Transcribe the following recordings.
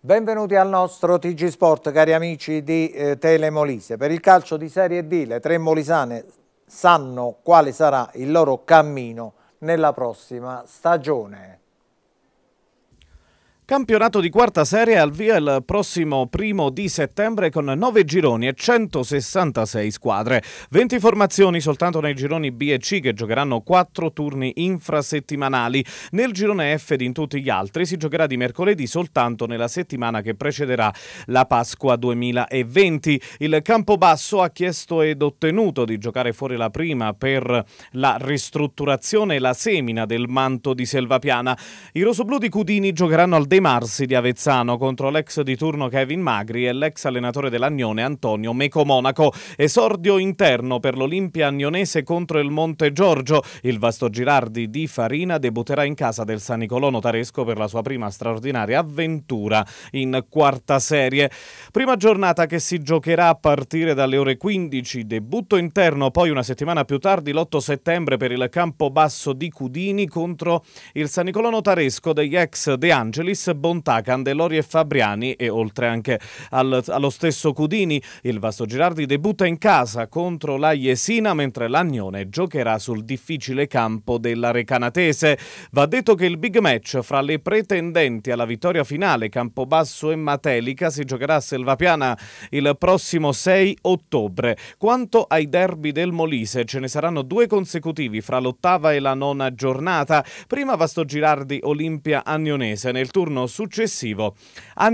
Benvenuti al nostro TG Sport, cari amici di eh, Telemolise. Per il calcio di Serie D le tre molisane sanno quale sarà il loro cammino nella prossima stagione. Campionato di quarta serie al via il prossimo primo di settembre con 9 gironi e 166 squadre. 20 formazioni soltanto nei gironi B e C che giocheranno 4 turni infrasettimanali. Nel girone F ed in tutti gli altri si giocherà di mercoledì soltanto nella settimana che precederà la Pasqua 2020. Il Campobasso ha chiesto ed ottenuto di giocare fuori la prima per la ristrutturazione e la semina del manto di Selvapiana. I rossoblù di Cudini giocheranno al dei Marsi di Avezzano contro l'ex di turno Kevin Magri e l'ex allenatore dell'Agnone Antonio Meco Monaco. Esordio interno per l'Olimpia agnonese contro il Monte Giorgio. Il vasto Girardi di Farina debutterà in casa del San Nicolò Notaresco per la sua prima straordinaria avventura in quarta serie. Prima giornata che si giocherà a partire dalle ore 15, debutto interno, poi una settimana più tardi l'8 settembre per il campo basso di Cudini contro il San Nicolò Notaresco degli ex De Angelis Feliz Bontà, Candelori e Fabriani e oltre anche al, allo stesso Cudini. Il Vasto Girardi debutta in casa contro la Jesina mentre l'Agnone giocherà sul difficile campo della Recanatese. Va detto che il big match fra le pretendenti alla vittoria finale Campobasso e Matelica si giocherà a Selvapiana il prossimo 6 ottobre. Quanto ai derby del Molise ce ne saranno due consecutivi fra l'ottava e la nona giornata. Prima Vasto Girardi Olimpia Agnonese nel turno giorno successivo a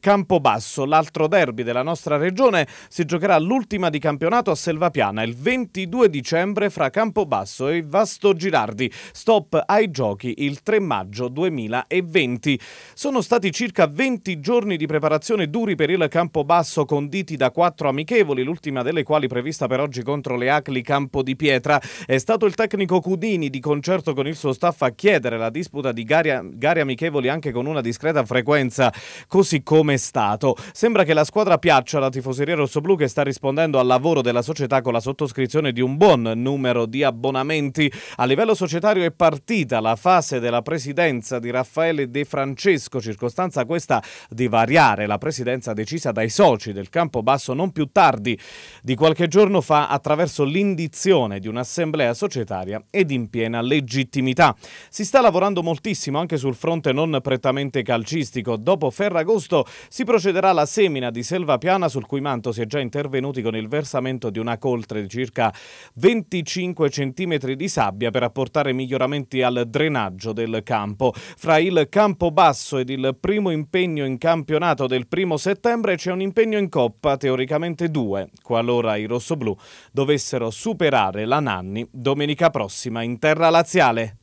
Campobasso, l'altro derby della nostra regione, si giocherà l'ultima di campionato a Selvapiana il 22 dicembre fra Campobasso e Vasto Girardi. Stop ai giochi il 3 maggio 2020. Sono stati circa 20 giorni di preparazione duri per il Campobasso conditi da quattro amichevoli, l'ultima delle quali prevista per oggi contro le Acli Campo di Pietra. È stato il tecnico Cudini di concerto con il suo staff a chiedere la disputa di gare, gare amichevoli anche con un una discreta frequenza, così come è stato. Sembra che la squadra piaccia alla tifoseria rossoblù che sta rispondendo al lavoro della società con la sottoscrizione di un buon numero di abbonamenti. A livello societario è partita la fase della presidenza di Raffaele De Francesco, circostanza questa di variare la presidenza decisa dai soci del campo basso non più tardi di qualche giorno fa attraverso l'indizione di un'assemblea societaria ed in piena legittimità. Si sta lavorando moltissimo anche sul fronte non prettamente prettamente calcistico. Dopo Ferragosto si procederà alla semina di Selva Piana sul cui manto si è già intervenuti con il versamento di una coltre di circa 25 cm di sabbia per apportare miglioramenti al drenaggio del campo. Fra il campo basso ed il primo impegno in campionato del primo settembre c'è un impegno in coppa, teoricamente due, qualora i rossoblù dovessero superare la Nanni domenica prossima in terra laziale.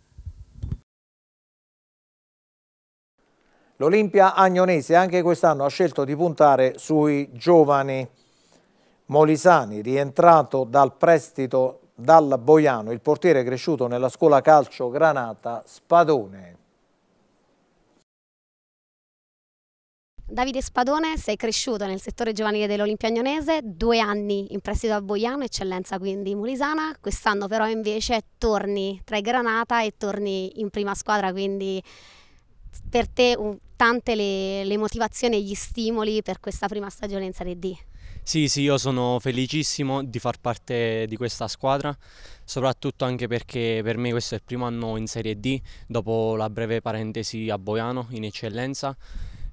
L'Olimpia Agnonese anche quest'anno ha scelto di puntare sui giovani. Molisani, rientrato dal prestito dal Boiano, il portiere cresciuto nella scuola calcio Granata Spadone. Davide Spadone, sei cresciuto nel settore giovanile dell'Olimpia Agnonese, due anni in prestito a Boiano, eccellenza quindi molisana, quest'anno però invece torni tra i Granata e torni in prima squadra, quindi per te un tante le, le motivazioni e gli stimoli per questa prima stagione in Serie D. Sì, sì, io sono felicissimo di far parte di questa squadra, soprattutto anche perché per me questo è il primo anno in Serie D, dopo la breve parentesi a Boiano in eccellenza.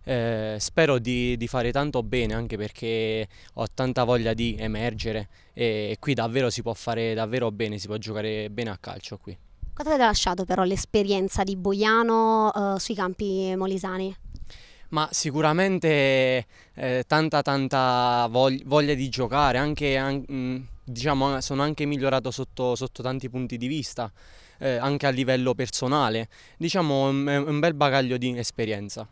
Eh, spero di, di, fare tanto bene anche perché ho tanta voglia di emergere e, qui davvero si può fare davvero bene, si può giocare bene a calcio qui. Cosa ti ha lasciato però l'esperienza di Boiano eh, sui campi molisani? Ma sicuramente eh, tanta tanta vog- voglia di giocare, anche, an- diciamo, eh, sono anche migliorato sotto, sotto tanti punti di vista, eh, anche a livello personale. Diciamo un, un bel bagaglio di esperienza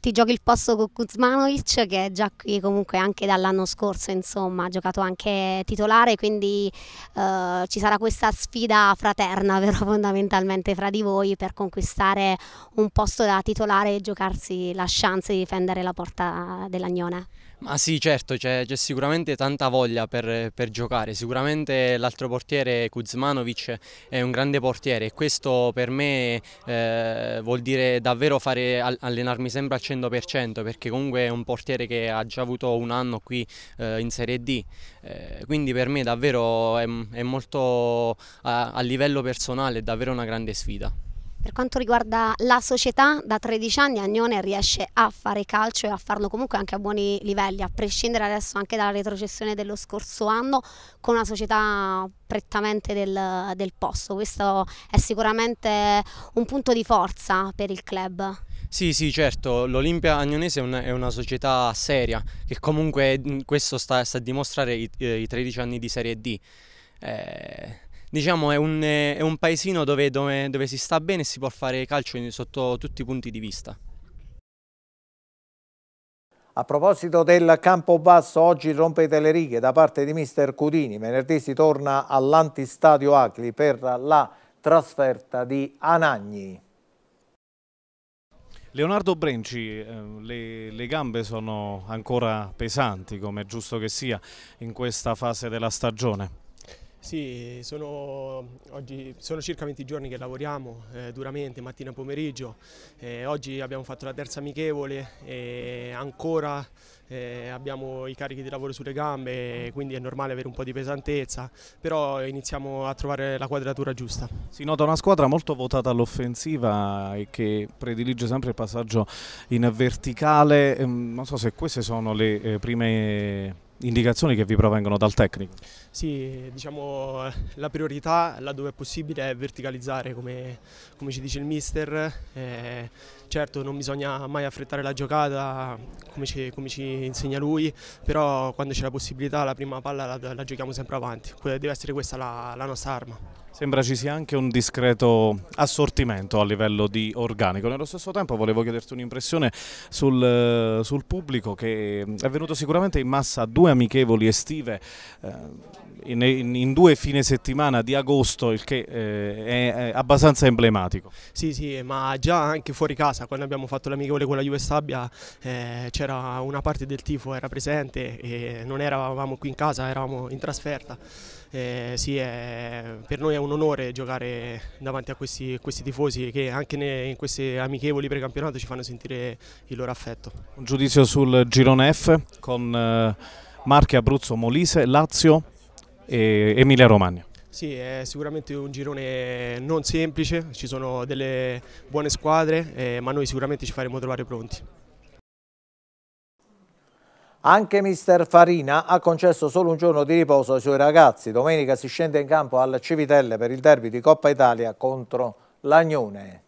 ti giochi il posto con Kuzmanovic che è già qui comunque anche dall'anno scorso insomma ha giocato anche titolare quindi eh, ci sarà questa sfida fraterna però fondamentalmente fra di voi per conquistare un posto da titolare e giocarsi la chance di difendere la porta dell'Agnone. Ma sì, certo, c'è, sicuramente tanta voglia per, per giocare, sicuramente l'altro portiere Kuzmanovic è un grande portiere e questo per me eh, vuol dire davvero fare, allenarmi sempre al 100% perché comunque è un portiere che ha già avuto un anno qui eh, in Serie D, eh, quindi per me davvero è, è molto a, a livello personale, è davvero una grande sfida. Per quanto riguarda la società, da 13 anni Agnone riesce a fare calcio e a farlo comunque anche a buoni livelli, a prescindere adesso anche dalla retrocessione dello scorso anno con una società prettamente del, del posto. Questo è sicuramente un punto di forza per il club. Sì, sì, certo, l'Olimpia Agnonese è una, è una, società seria che comunque mm, questo sta, sta a dimostrare i, eh, i 13 anni di Serie D. Eh, diciamo, è un, è un paesino dove, dove, dove si sta bene e si può fare calcio sotto tutti i punti di vista. A proposito del campo basso, oggi rompete le righe da parte di mister Cudini. Venerdì si torna all'antistadio Acli per la trasferta di Anagni. Leonardo Brenci, eh, le, le, gambe sono ancora pesanti, come è giusto che sia, in questa fase della stagione. Sì, sono, oggi, sono, circa 20 giorni che lavoriamo eh, duramente, mattina e pomeriggio. Eh, oggi abbiamo fatto la terza amichevole e ancora eh, abbiamo i carichi di lavoro sulle gambe, quindi è normale avere un po' di pesantezza, però iniziamo a trovare la quadratura giusta. Si nota una squadra molto votata all'offensiva e che predilige sempre il passaggio in verticale. Ehm, non so se queste sono le eh, prime indicazioni che vi provengono dal tecnico. Sì, diciamo eh, la priorità laddove è possibile è verticalizzare come, come ci dice il mister. Eh, Certo non bisogna mai affrettare la giocata come ci, come ci insegna lui, però quando c'è la possibilità la prima palla la, la giochiamo sempre avanti, deve essere questa la, la nostra arma. Sembra ci sia anche un discreto assortimento a livello di organico. Nello stesso tempo volevo chiederti un'impressione sul, sul, pubblico che è venuto sicuramente in massa a due amichevoli estive eh, in, in, due fine settimana di agosto, il che eh, è, è abbastanza emblematico. Sì, sì, ma già anche fuori casa casa, quando abbiamo fatto l'amichevole con la Juve Stabia eh, c'era una parte del tifo era presente e non eravamo qui in casa, eravamo in trasferta. Eh, sì, è, per noi è un onore giocare davanti a questi, questi tifosi che anche ne, in queste amichevoli precampionato ci fanno sentire il loro affetto. Un giudizio sul girone F con eh, Marche, Abruzzo, Molise, Lazio e Emilia Romagna. Sì, è sicuramente un girone non semplice, ci sono delle buone squadre, eh, ma noi sicuramente ci faremo trovare pronti. Anche mister Farina ha concesso solo un giorno di riposo ai suoi ragazzi. Domenica si scende in campo al Civitelle per il derby di Coppa Italia contro l'Agnone.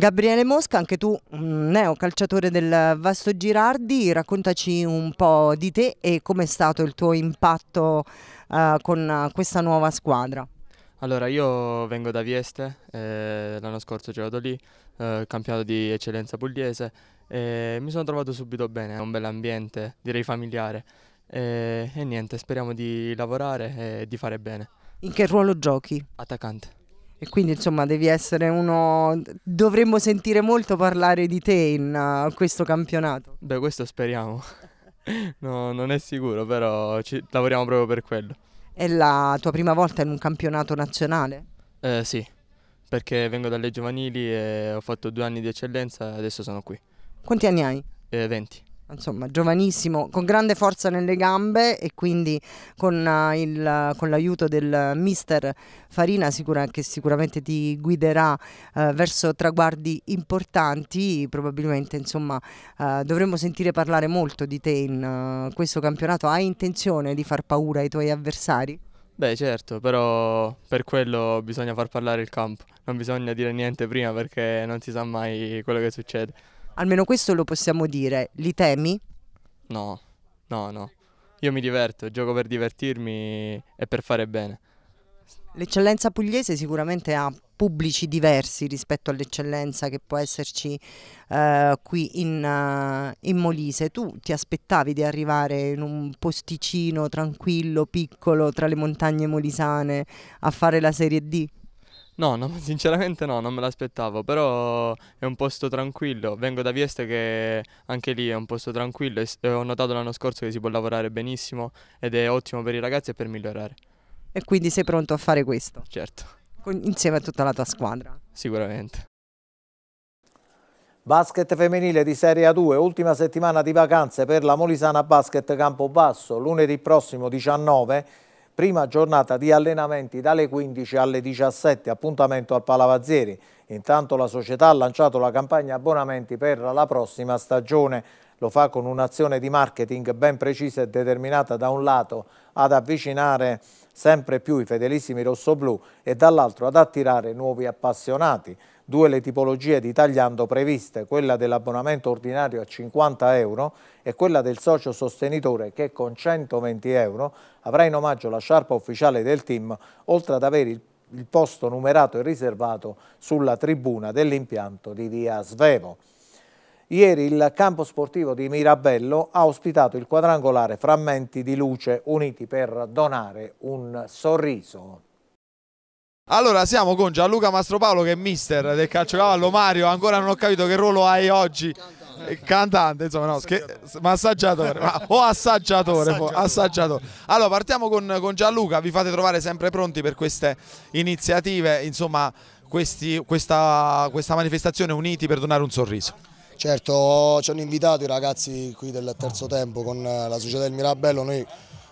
Gabriele Mosca, anche tu, neo calciatore del Vasto Girardi, raccontaci un po' di te e com'è stato il tuo impatto uh, con questa nuova squadra. Allora, io vengo da Vieste, eh, l'anno scorso ho giocato lì, eh, campionato di eccellenza pugliese e mi sono trovato subito bene, è un bel ambiente, direi familiare e, e niente, speriamo di lavorare e di fare bene. In che ruolo giochi? Attaccante. E quindi insomma devi essere uno... dovremmo sentire molto parlare di te in uh, questo campionato. Beh, questo speriamo. no, non è sicuro, però ci... lavoriamo proprio per quello. È la tua prima volta in un campionato nazionale? Eh, sì, perché vengo dalle giovanili e ho fatto due anni di eccellenza e adesso sono qui. Quanti anni hai? Eh, 20 insomma, giovanissimo, con grande forza nelle gambe e quindi con, uh, il, uh, con l'aiuto del mister Farina sicura, che sicuramente ti guiderà uh, verso traguardi importanti, probabilmente insomma, eh, dovremmo sentire parlare molto di te in questo campionato. Hai intenzione di far paura ai tuoi avversari? Beh certo, però per quello bisogna far parlare il campo, non bisogna dire niente prima perché non si sa mai quello che succede. Almeno questo lo possiamo dire. Li temi? No, no, no. Io mi diverto, gioco per divertirmi e per fare bene. L'eccellenza pugliese sicuramente ha pubblici diversi rispetto all'eccellenza che può esserci uh, qui in, uh, in, Molise. Tu ti aspettavi di arrivare in un posticino tranquillo, piccolo, tra le montagne molisane a fare la Serie D? No, no, sinceramente no, non me l'aspettavo, però è un posto tranquillo. Vengo da Vieste che anche lì è un posto tranquillo e ho notato l'anno scorso che si può lavorare benissimo ed è ottimo per i ragazzi e per migliorare. E quindi sei pronto a fare questo? Certo. insieme a tutta la tua squadra? Sicuramente. Basket femminile di Serie A2, ultima settimana di vacanze per la Molisana Basket Campobasso, lunedì prossimo 19 prima giornata di allenamenti dalle 15 alle 17, appuntamento al Palavazzieri. Intanto la società ha lanciato la campagna abbonamenti per la prossima stagione. Lo fa con un'azione di marketing ben precisa e determinata da un lato ad avvicinare sempre più i fedelissimi rossoblù e dall'altro ad attirare nuovi appassionati due le tipologie di tagliando previste, quella dell'abbonamento ordinario a 50 euro e quella del socio sostenitore che con 120 euro avrà in omaggio la sciarpa ufficiale del team, oltre ad avere il il posto numerato e riservato sulla tribuna dell'impianto di via Svevo. Ieri il campo sportivo di Mirabello ha ospitato il quadrangolare Frammenti di Luce Uniti per donare un sorriso. Allora siamo con Gianluca Mastropaolo che è mister del calciocavallo Mario, ancora non ho capito che ruolo hai oggi. Cantante, eh, insomma, no, massaggiatore, massaggiatore ma, o assaggiatore, assaggiatore. assaggiatore. Allora partiamo con, con, Gianluca, vi fate trovare sempre pronti per queste iniziative, insomma questi, questa, questa manifestazione uniti per donare un sorriso. Certo, ci hanno invitato i ragazzi qui del terzo tempo con la società del Mirabello, noi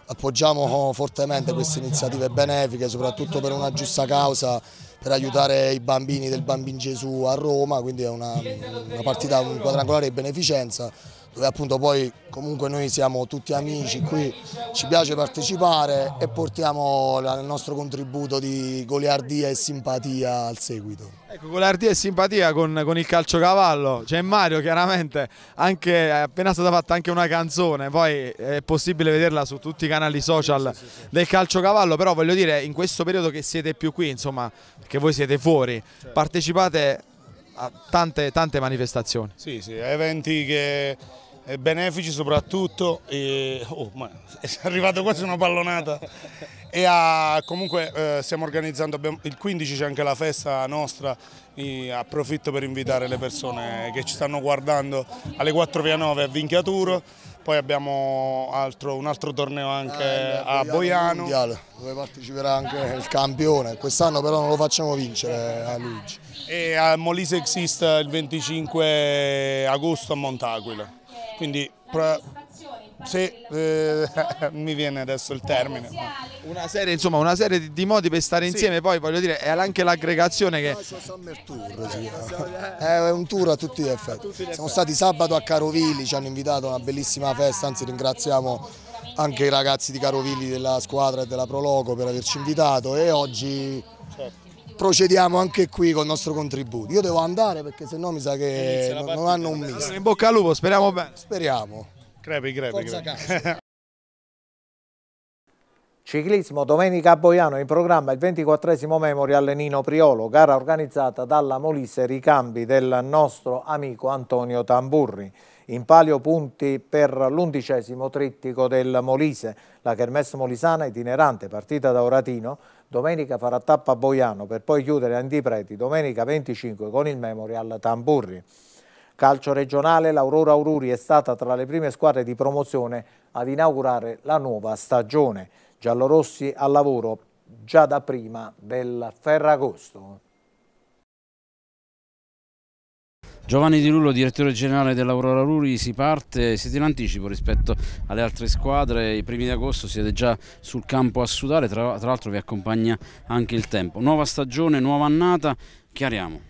appoggiamo fortemente queste iniziative benefiche, soprattutto per una giusta causa, per aiutare i bambini del Bambin Gesù a Roma, quindi è una, una partita, un quadrangolare di beneficenza dove appunto poi comunque noi siamo tutti amici qui, ci piace partecipare e portiamo il nostro contributo di goliardia e simpatia al seguito. Ecco, goliardia e simpatia con, con il cavallo, c'è Mario chiaramente, anche, è appena stata fatta anche una canzone, poi è possibile vederla su tutti i canali social sì, sì, sì. del calciocavallo, però voglio dire in questo periodo che siete più qui, insomma, che voi siete fuori, certo. partecipate a tante, tante manifestazioni. Sì, sì, eventi che benefici soprattutto, e, oh, è arrivata quasi una pallonata e a, comunque eh, stiamo organizzando, abbiamo, il 15 c'è anche la festa nostra, approfitto per invitare le persone che ci stanno guardando alle 4 via 9 a Vinchiaturo, poi abbiamo altro, un altro torneo anche eh, a Boiano. Mondiale, dove parteciperà anche il campione, quest'anno però non lo facciamo vincere eh, a Luigi. E a Molise Exist il 25 agosto a Montaquila. Quindi se eh, mi viene adesso il termine. Una serie, insomma, una serie di, modi per stare insieme, sì. poi voglio dire, è anche l'aggregazione che... Tour, sì. È un tour a tutti gli effetti. Siamo stati sabato a Carovili, ci hanno invitato a una bellissima festa, anzi ringraziamo anche i ragazzi di Carovili della squadra e della Prologo per averci invitato e oggi certo procediamo anche qui con il nostro contributo. Io devo andare perché sennò mi sa che non, non hanno un misto. in bocca al lupo, speriamo bene. Speriamo. Crepi, crepi, crepi. Ciclismo, domenica a Boiano in programma il 24 esimo Memorial Nino Priolo, gara organizzata dalla Molise Ricambi del nostro amico Antonio Tamburri. In palio punti per l'undicesimo trittico del Molise. La Kermesse Molisana itinerante partita da Oratino domenica farà tappa a Boiano per poi chiudere a Antipreti domenica 25 con il Memorial Tamburri. Calcio regionale, l'Aurora Aururi è stata tra le prime squadre di promozione ad inaugurare la nuova stagione. Giallorossi al lavoro già da prima del Ferragosto. Giovanni Di Lullo, direttore generale dell'Aurora Ruri, si parte, siete in anticipo rispetto alle altre squadre, i primi di agosto siete già sul campo a sudare, tra, tra l'altro vi accompagna anche il tempo. Nuova stagione, nuova annata, chiariamo,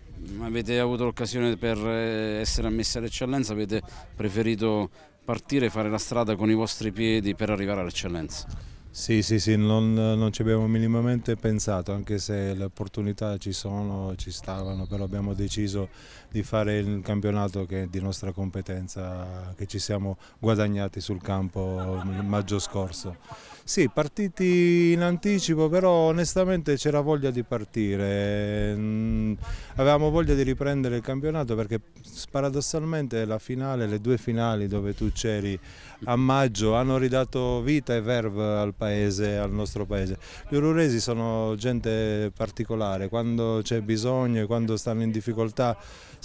avete avuto l'occasione per eh, essere ammessi all'eccellenza, avete preferito partire e fare la strada con i vostri piedi per arrivare all'eccellenza? Sì, sì, sì, non, non, ci abbiamo minimamente pensato, anche se le opportunità ci sono, ci stavano, però abbiamo deciso di fare il campionato che è di nostra competenza, che ci siamo guadagnati sul campo il maggio scorso. Sì, partiti in anticipo, però onestamente c'era voglia di partire, mm, avevamo voglia di riprendere il campionato perché paradossalmente la finale, le due finali dove tu c'eri a maggio hanno ridato vita e verve al paese, al nostro paese. Gli ururesi sono gente particolare, quando c'è bisogno e quando stanno in difficoltà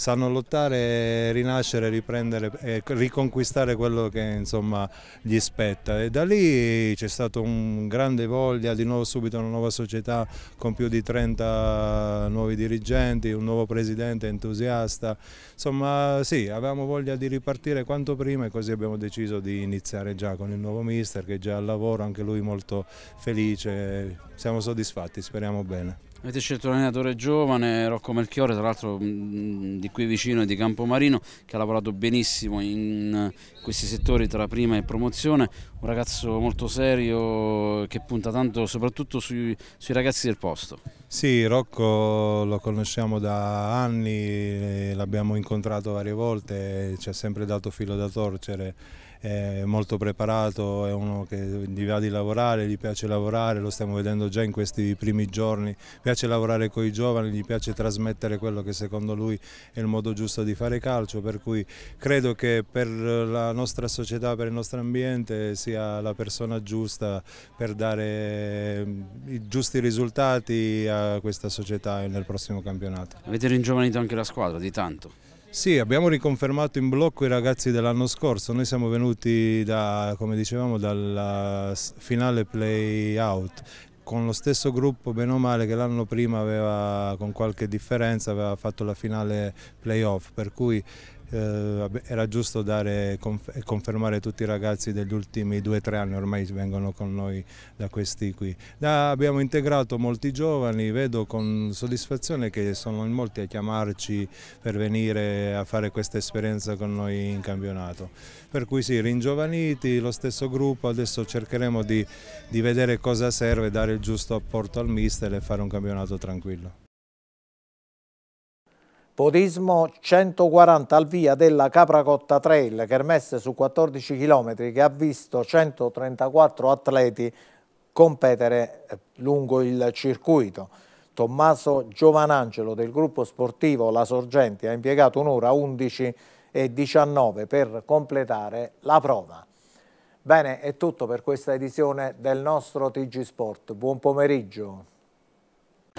sanno lottare, rinascere, riprendere e eh, riconquistare quello che insomma, gli spetta. E da lì c'è stata una grande voglia, di nuovo subito una nuova società con più di 30 nuovi dirigenti, un nuovo presidente entusiasta. Insomma sì, avevamo voglia di ripartire quanto prima e così abbiamo deciso di iniziare già con il nuovo mister che è già al lavoro, anche lui molto felice. Siamo soddisfatti, speriamo bene. Avete scelto un allenatore giovane, Rocco Melchiore, tra l'altro mm, mm, di qui vicino e di Campomarino, che ha lavorato benissimo in eh, questi settori tra prima e promozione, un ragazzo molto serio che punta tanto soprattutto sui, sui ragazzi del posto. Sì, Rocco lo conosciamo da anni, l'abbiamo incontrato varie volte, ci ha sempre dato filo da torcere è molto preparato, è uno che gli va di lavorare, gli piace lavorare, lo stiamo vedendo già in questi primi giorni, piace lavorare con i giovani, gli piace trasmettere quello che secondo lui è il modo giusto di fare calcio, per cui credo che per la nostra società, per il nostro ambiente sia la persona giusta per dare eh, i giusti risultati a questa società nel prossimo campionato. Avete ringiovanito anche la squadra di tanto? Sì, abbiamo riconfermato in blocco i ragazzi dell'anno scorso, noi siamo venuti da, come dicevamo, dal finale play-out con lo stesso gruppo, bene o male, che l'anno prima aveva, con qualche differenza aveva fatto la finale playoff, per cui eh, era giusto dare, confermare tutti i ragazzi degli ultimi due o tre anni, ormai vengono con noi da questi qui. Da, abbiamo integrato molti giovani, vedo con soddisfazione che sono in molti a chiamarci per venire a fare questa esperienza con noi in campionato. Per cui sì, ringiovaniti, lo stesso gruppo, adesso cercheremo di, di vedere cosa serve, dare il giusto apporto al mister e fare un campionato tranquillo. Podismo 140 al via della Capracotta Trail, kermesse su 14 km che ha visto 134 atleti competere eh, lungo il circuito. Tommaso Giovanangelo del gruppo sportivo La Sorgenti ha impiegato un'ora 11 e 19 per completare la prova. Bene, è tutto per questa edizione del nostro TG Sport. Buon pomeriggio.